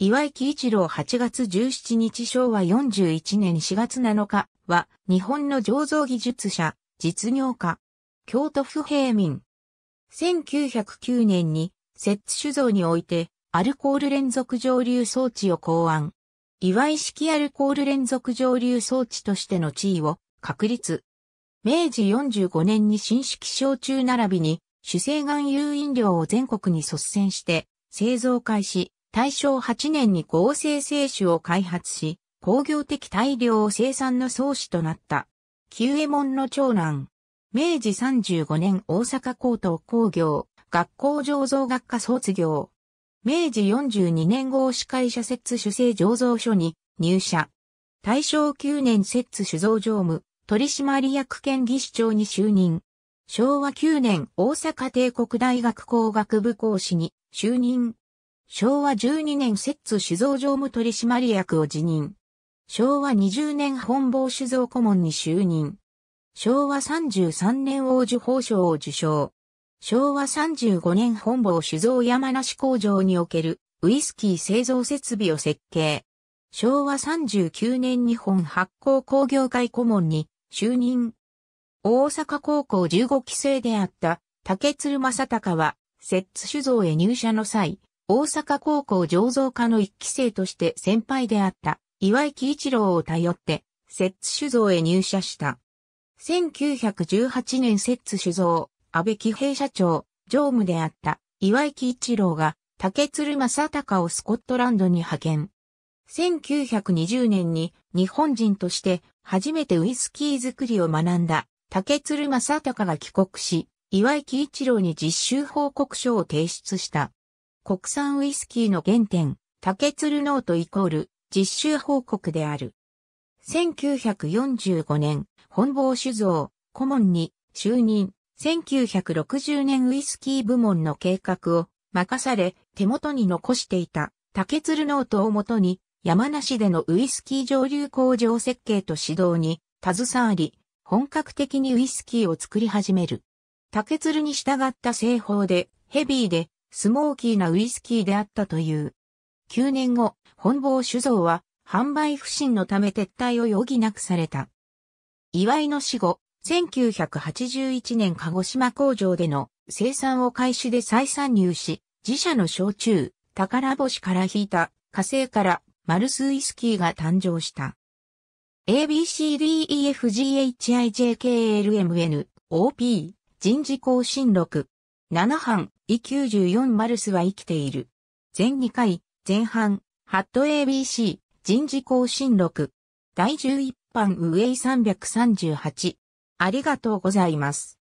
岩井喜一郎8月17日昭和41年4月7日は、日本の醸造技術者、実業家、京都府平民。1909年に、摂津酒造において、アルコール連続蒸留装置を考案。岩井式アルコール連続蒸留装置としての地位を確立。明治45年に新式焼酎並びに、主精岩有飲料を全国に率先して製造開始、大正8年に合成製種を開発し、工業的大量生産の創始となった。旧右衛門の長男。明治35年大阪高等工業学校醸造学科卒業。明治42年合司会社設主製醸造所に入社。大正9年設酒造常務取締役兼技師長に就任。昭和9年大阪帝国大学工学部講師に就任。昭和12年摂津酒造常務取締役を辞任。昭和20年本坊酒造顧問に就任。昭和33年王樹法賞を受賞。昭和35年本坊酒造山梨工場におけるウイスキー製造設備を設計。昭和39年日本発行工業会顧問に就任。大阪高校15期生であった竹鶴正隆は、摂津酒造へ入社の際、大阪高校醸造科の一期生として先輩であった岩井喜一郎を頼って、摂津酒造へ入社した。1918年摂津酒造、安倍喜平社長、常務であった岩井喜一郎が竹鶴正隆をスコットランドに派遣。1920年に日本人として初めてウイスキー作りを学んだ竹鶴正隆が帰国し、岩井喜一郎に実習報告書を提出した。国産ウイスキーの原点、竹鶴ノートイコール実習報告である。1945年、本坊酒造、顧問に就任、1960年ウイスキー部門の計画を任され、手元に残していた竹鶴ノートをもとに、山梨でのウイスキー上流工場設計と指導に携わり、本格的にウイスキーを作り始める。竹鶴に従った製法で、ヘビーでスモーキーなウイスキーであったという。9年後、本坊酒造は販売不振のため撤退を余儀なくされた。祝いの死後、1981年鹿児島工場での生産を開始で再参入し、自社の焼酎、宝星から引いた火星からマルスウイスキーが誕生した。ABCDEFGHIJKLMN OP 人事更新録7班 E94 マルスは生きている。全2回、前半、ハット ABC、人事更新録。第11版上位338。ありがとうございます。